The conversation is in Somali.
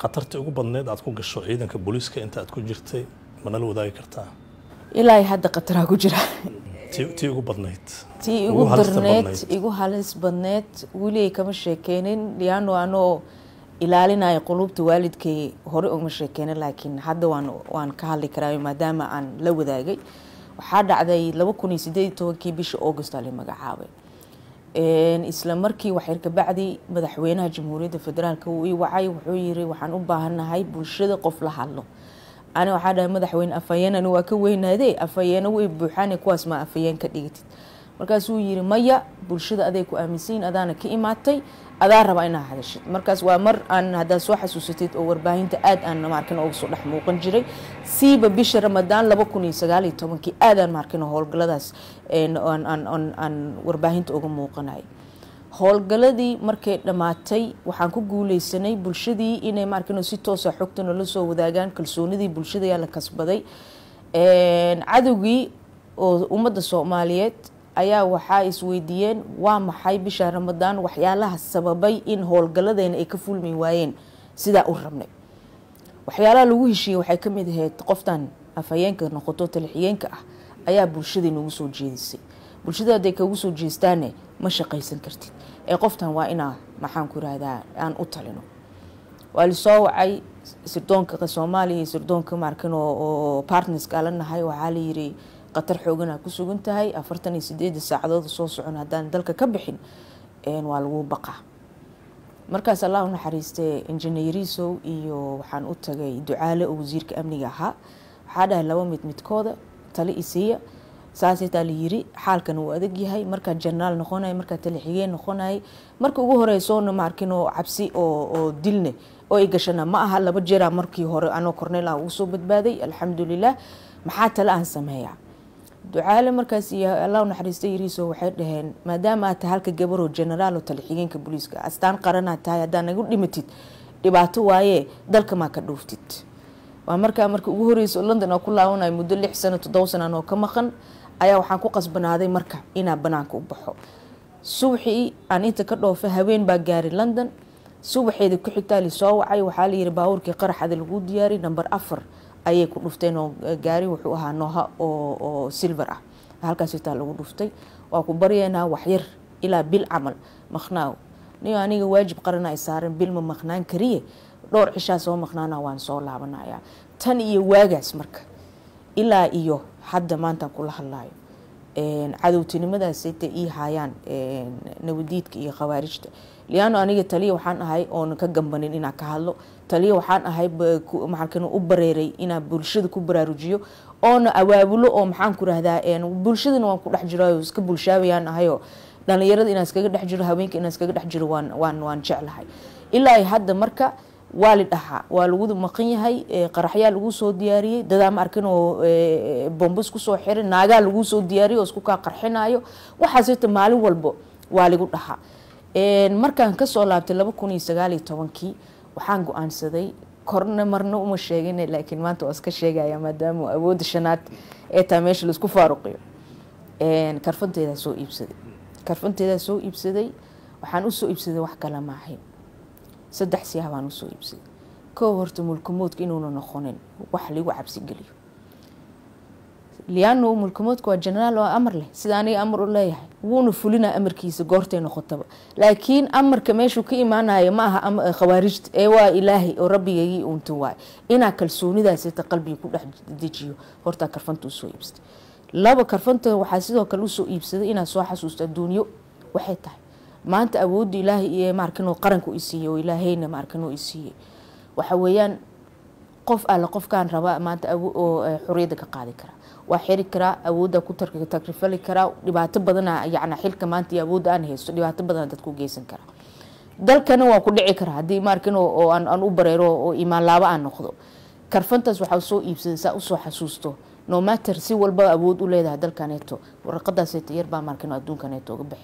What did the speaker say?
khatartii ugu badneyd aad ku gasho ciidanka booliiska inta aad ku jirtay manala wadaagi kartaa ilaa hadda khataraa ku jira tii ugu badneyd tii igu darneed igu halis badneed weligay kama sheekeynin liano anoo ilaalinaya quluubta waalidkay hore ugma sheekeynin laakiin hadda waan waan ka hadli karaayo maadaama aan la wadaagay waxaa dhacday laba kun iyo sideed tobankii bisha august ala magacaabay isla markii waxyar kabacdi madaxweynaha jamhuuriyadda federaalk uu i wacay wuxuu yiri waxaan u baahanahay bulshada qof la hadlo ani waxaa dhahay madaxweyne afhayeenani waa ka weynaadee afhayeene way buuxaane kuwaas maa afhayeen ka dhigatid markaasuu yiri maya bulshada aday ku aaminsanyiin adaana ka imaatay adaa rabaa inaa hadashid markaas waa mar aan haddaad soo xasuusatid oo warbaahinta aad aan maarkana uga dhex muuqan jiray siiba bisha ramadaan laba kun iyo sagaal iyo tobankii aadaan maarkana howlgaladaas aan warbaahinta uga muuqanay howlgaladii markay dhammaatay waxaan ku guuleysanay bulshadii inay maarkana si toosa ah xogta noola soo wadaagaan kalsoonidii bulshada la kasbaday cadowgii oo ummadda soomaaliyeed ayaa waxaa isweydiiyeen waa maxay bisha ramadaan waxyaalaha sababay in howlgalladeena ay ka fulmi waayeen sidaa u rabnay waxyaalaha lagu heshiiyey waxay ka mid ahayd qoftan afhayeenka noqoto talixiyeenka ah ayaa bulshada noogu soo jeedisay bulshada hadday kagu soo jeestaane ma shaqaysan kartid ee qoftan waa inaa maxaanku irahdaa aan u talino waa lisoo wacay sirdoonka soomaaliya sirdoonka markan oo partnerska alanahay waxaa layiri qatar xoogan ku sugan tahay afartan iyo sideeda saacadood soo socon haddaan dalka ka bixin waa lagu baqaa markaas allah u naxariistee iyo waxaan u tagay ducaale oo wasiirka amniga ahaa waxaa dhahay laba mid midkooda tale isiiya saas la yiri xaalkan uu adag yahay markaa janaal noqonay markaa tale xigeen noqonay marka ugu horeysoona ma oo cabsi oo dilne oo ay gashana ma aha laba jeeraa markii hore anoo cornel aan ah ugu soo badbaaday alxamdulilah maxaa tale aan sameeyaa ducaale markaas iyo allah naxariista yiriiso waxay dhaheen maadaama aad tahay halka gabaroo generaal oo talixiigeenka booliiska astaan qaranaad tahay haddaa nagu dhimatid dhibaato waaye dalka maa ka dhuuftid waa markaa marka ugu horreysa london oo ku laabanay muddo lix sano toddoba sanaan oo ka maqan ayaa waxaan ku qasbanaaday marka inaa banaanka u baxo subaxii aan inta ka dhoofa habeen baa gaaray london subaxeeda ku xigtaa soo wacay waxaa layiri baabuurkii qaraxada lagu diyaariy namber afar ayay ku dhufteen oo eh, gaari wuxuu ahaa nooha oo silver ah halkaas itaa lagu dhuftay waa ku baryaynaa waxyar ilaa bil camal maqnaaw niyo aniga waajib qaran ay saaran bil ma maqnaan kariye dhowr cishaa soo maqnaana ah waan soo laabanayaa tan iyo waagaas marka ilaa iyo hadda maantaan kula hadlaayo cadowtinimadaasayta ii haayaan nawadiidka iyo khawaarijta liano aniga taliya waxaan ahay oona ka gambanin inaan ka hadlo taliya waxaan ahay maxaan u bareeray inaan bulshada ku baraarujiyo oona awaabulo oo maxaan ku rahdaa bulshadana waan ku dhex jiro iska bulshaabayaan ahayoo dhalinyarada inaan iskaga dhex jiro haweenka inaan iskaga dhex jiro waan jeclahay ilaa hadda marka waa li dhaxaa waa lagu maqan yahay qaraxyaa lagu soo diyaariyey dadaa ma arkin oo bombas kusoo xiran naagaa laguu soo diyaariyay oo isku kaa qarxinayo maalin walbo waa ligu dhaxaa markaan kasoo laabtay laba kun iyo sagaaliyo tobankii waxaan go-aansaday korna marna uma sheegin laakiin maanta waa iska sheegaya maadaama awoodda shanaad ee taa meesha laisku faaruqiyo karfanteedaa soo iibsaday karfanteedaa soo iibsaday waxaan usoo iibsaday wax kale maahayn saddex siyaab usoo iibsaday kow horta mulkumoodka inuuna noqonin wax lagu cabsigeliyo liano mulkumoodka waa jenaraal oo amar leh sida amar u leeyahay wuuna fulinaa amarkiisa goortay noqotaba laakiin amarka meeshuu ka imaanayo ma aha ee waa ilaahay oo rabbigagii unta waay inaa kalsoonidaasita qalbiga ku dhex dejiyo hortaa karfanta usoo iibsatay laba karfanta waxaa sidoo kale usoo iibsaday inaa soo xasuusto adduunyo waxay tahay maanta awoodda ilaahay iyo maarka inuu oo ilaahayna maarka inuu waxa weeyaan qof alle qofkaan rabaa maanta oo eh, xorriyadda ka qaadi karaa waa xiri karaa awooddaa ku takrifali karaa dhibaato badanaa ah, yacna xilka maanta iyo awoodda aan haysto dhibaato badanaa dadku geysan karaa dalkana waan ku dhici karaa haddii maarka oo aan u bareero oo imaan laabo aan noqdo karfantaas waxaa soo iibsadaysaa usoo xasuusto no matter si walba awood u leedahay dalkaneeto warqadaasayta yarbaa maarka inuu adduunkaneeto uga baxay